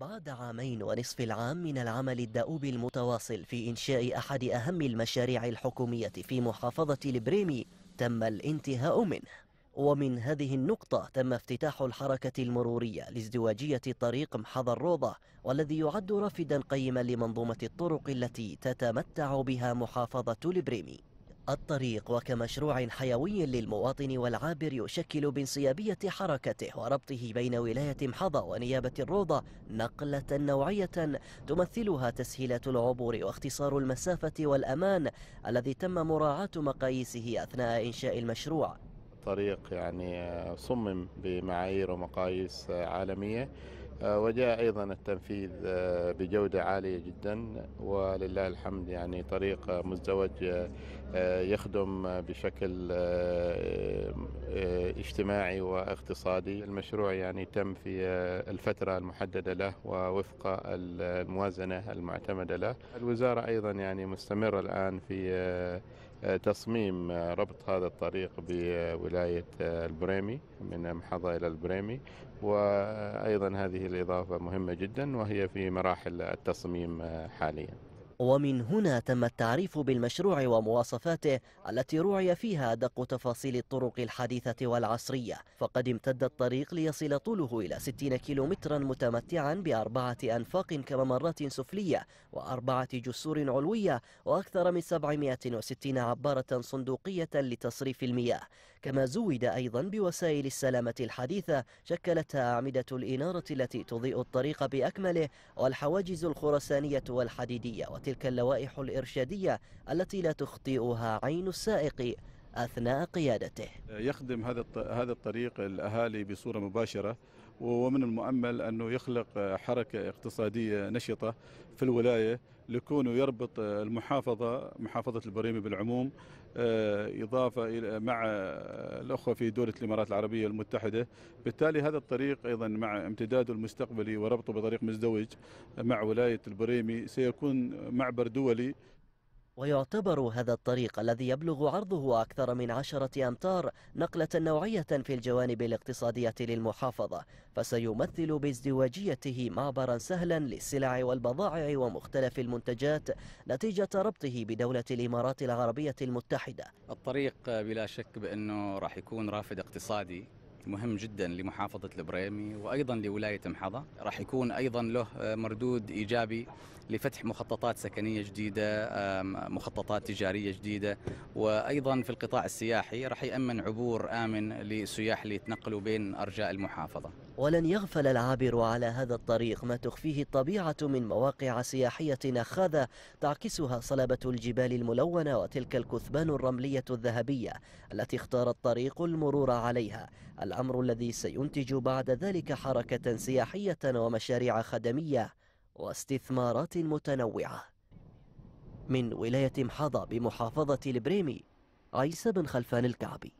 بعد عامين ونصف العام من العمل الدؤوب المتواصل في إنشاء أحد أهم المشاريع الحكومية في محافظة البريمي تم الانتهاء منه ومن هذه النقطة تم افتتاح الحركة المرورية لازدواجية طريق محض الروضة والذي يعد رافدا قيما لمنظومة الطرق التي تتمتع بها محافظة البريمي الطريق وكمشروع حيوي للمواطن والعابر يشكل بانسيابية حركته وربطه بين ولاية محضة ونيابة الروضة نقلة نوعية تمثلها تسهيلات العبور واختصار المسافة والأمان الذي تم مراعاة مقاييسه أثناء إنشاء المشروع الطريق يعني آه، صمم بمعايير ومقاييس آه، عالمية آه، وجاء ايضا التنفيذ آه، بجوده عاليه جدا ولله الحمد يعني طريق مزدوج آه، يخدم بشكل اجتماعي واقتصادي المشروع يعني تم في الفتره المحدده له ووفق الموازنه المعتمده له الوزاره ايضا يعني مستمره الان في تصميم ربط هذا الطريق بولاية البريمي من محضة إلى البريمي وأيضا هذه الإضافة مهمة جدا وهي في مراحل التصميم حاليا ومن هنا تم التعريف بالمشروع ومواصفاته التي روعي فيها أدق تفاصيل الطرق الحديثة والعصرية فقد امتد الطريق ليصل طوله إلى 60 كيلومترا متمتعا بأربعة أنفاق كممرات سفلية وأربعة جسور علوية وأكثر من 760 عبارة صندوقية لتصريف المياه كما زود أيضا بوسائل السلامة الحديثة شكلتها أعمدة الإنارة التي تضيء الطريق بأكمله والحواجز الخرسانية والحديدية وتلك اللوائح الإرشادية التي لا تخطئها عين السائق أثناء قيادته يخدم هذا الطريق الأهالي بصورة مباشرة ومن المؤمل أنه يخلق حركة اقتصادية نشطة في الولاية لكونه يربط المحافظة محافظة البريمي بالعموم آه، إضافة إلى مع الأخوة في دولة الإمارات العربية المتحدة بالتالي هذا الطريق أيضا مع امتداده المستقبلي وربطه بطريق مزدوج مع ولاية البريمي سيكون معبر دولي ويعتبر هذا الطريق الذي يبلغ عرضه أكثر من عشرة أمتار نقلة نوعية في الجوانب الاقتصادية للمحافظة فسيمثل بازدواجيته معبرا سهلا للسلع والبضائع ومختلف المنتجات نتيجة ربطه بدولة الإمارات العربية المتحدة الطريق بلا شك بأنه راح يكون رافد اقتصادي مهم جدا لمحافظة البريمي وأيضا لولاية محضة راح يكون أيضا له آه، مردود إيجابي لفتح مخططات سكنية جديدة مخططات تجارية جديدة وأيضا في القطاع السياحي راح يأمن عبور آمن للسياح اللي يتنقلوا بين أرجاء المحافظة ولن يغفل العابر على هذا الطريق ما تخفيه الطبيعة من مواقع سياحية نخاذة تعكسها صلبة الجبال الملونة وتلك الكثبان الرملية الذهبية التي اختار الطريق المرور عليها الأمر الذي سينتج بعد ذلك حركة سياحية ومشاريع خدمية واستثمارات متنوعة من ولاية محاضة بمحافظة البريمي عيسى بن خلفان الكعبي